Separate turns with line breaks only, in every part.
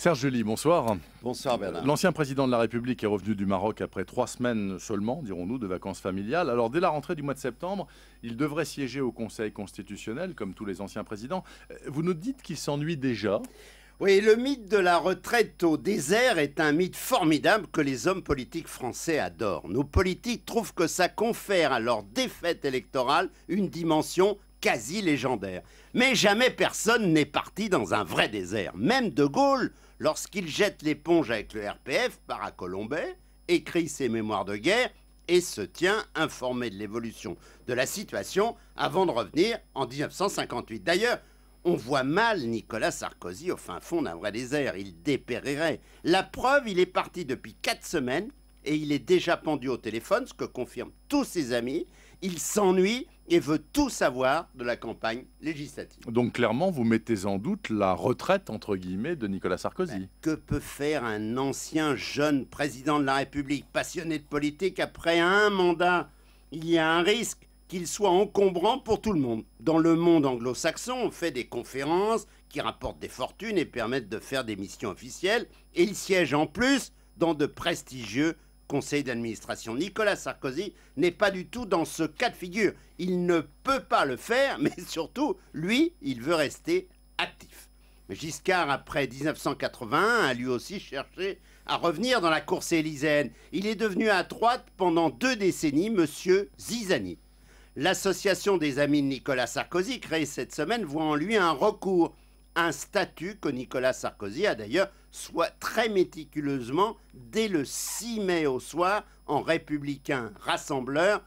Serge Julie, bonsoir. Bonsoir Bernard. L'ancien président de la République est revenu du Maroc après trois semaines seulement, dirons-nous, de vacances familiales. Alors dès la rentrée du mois de septembre, il devrait siéger au Conseil
constitutionnel, comme tous les anciens présidents. Euh, vous nous dites qu'il s'ennuie déjà oui, le mythe de la retraite au désert est un mythe formidable que les hommes politiques français adorent. Nos politiques trouvent que ça confère à leur défaite électorale une dimension quasi légendaire. Mais jamais personne n'est parti dans un vrai désert. Même De Gaulle, lorsqu'il jette l'éponge avec le RPF, part à Colombey, écrit ses mémoires de guerre et se tient informé de l'évolution de la situation avant de revenir en 1958. D'ailleurs, on voit mal Nicolas Sarkozy au fin fond d'un vrai désert, il dépérirait. La preuve, il est parti depuis quatre semaines et il est déjà pendu au téléphone, ce que confirment tous ses amis. Il s'ennuie et veut tout savoir de la campagne législative.
Donc clairement, vous mettez en doute la retraite, entre guillemets, de Nicolas
Sarkozy. Ben, que peut faire un ancien jeune président de la République, passionné de politique, après un mandat Il y a un risque qu'il soit encombrant pour tout le monde. Dans le monde anglo-saxon, on fait des conférences qui rapportent des fortunes et permettent de faire des missions officielles, et il siège en plus dans de prestigieux conseil d'administration. Nicolas Sarkozy n'est pas du tout dans ce cas de figure. Il ne peut pas le faire, mais surtout, lui, il veut rester actif. Giscard, après 1981, a lui aussi cherché à revenir dans la course élyséenne. Il est devenu à droite pendant deux décennies Monsieur Zizani. L'association des amis de Nicolas Sarkozy, créée cette semaine, voit en lui un recours un statut que Nicolas Sarkozy a d'ailleurs soit très méticuleusement, dès le 6 mai au soir, en républicain rassembleur,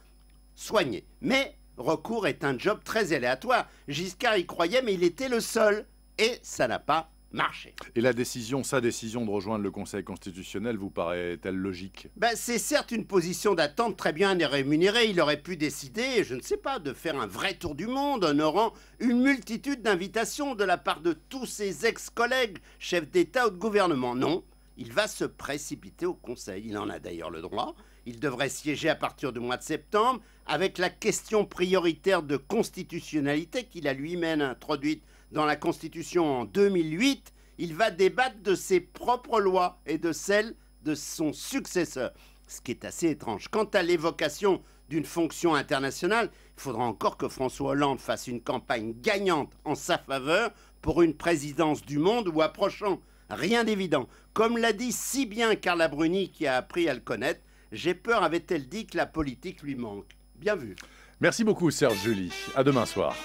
soigné. Mais recours est un job très aléatoire. Giscard y croyait, mais il était le seul. Et ça n'a pas marché. Et la décision, sa décision de rejoindre le Conseil constitutionnel vous paraît-elle logique ben, C'est certes une position d'attente très bien rémunérée. Il aurait pu décider, je ne sais pas, de faire un vrai tour du monde, honorant une multitude d'invitations de la part de tous ses ex-collègues, chefs d'État ou de gouvernement. Non, il va se précipiter au Conseil. Il en a d'ailleurs le droit. Il devrait siéger à partir du mois de septembre avec la question prioritaire de constitutionnalité qu'il a lui-même introduite dans la Constitution en 2008, il va débattre de ses propres lois et de celles de son successeur, ce qui est assez étrange. Quant à l'évocation d'une fonction internationale, il faudra encore que François Hollande fasse une campagne gagnante en sa faveur pour une présidence du monde ou approchant. Rien d'évident. Comme l'a dit si bien Carla Bruni qui a appris à le connaître, j'ai peur, avait-elle dit, que la politique lui manque. Bien vu.
Merci beaucoup Serge Julie. À demain soir.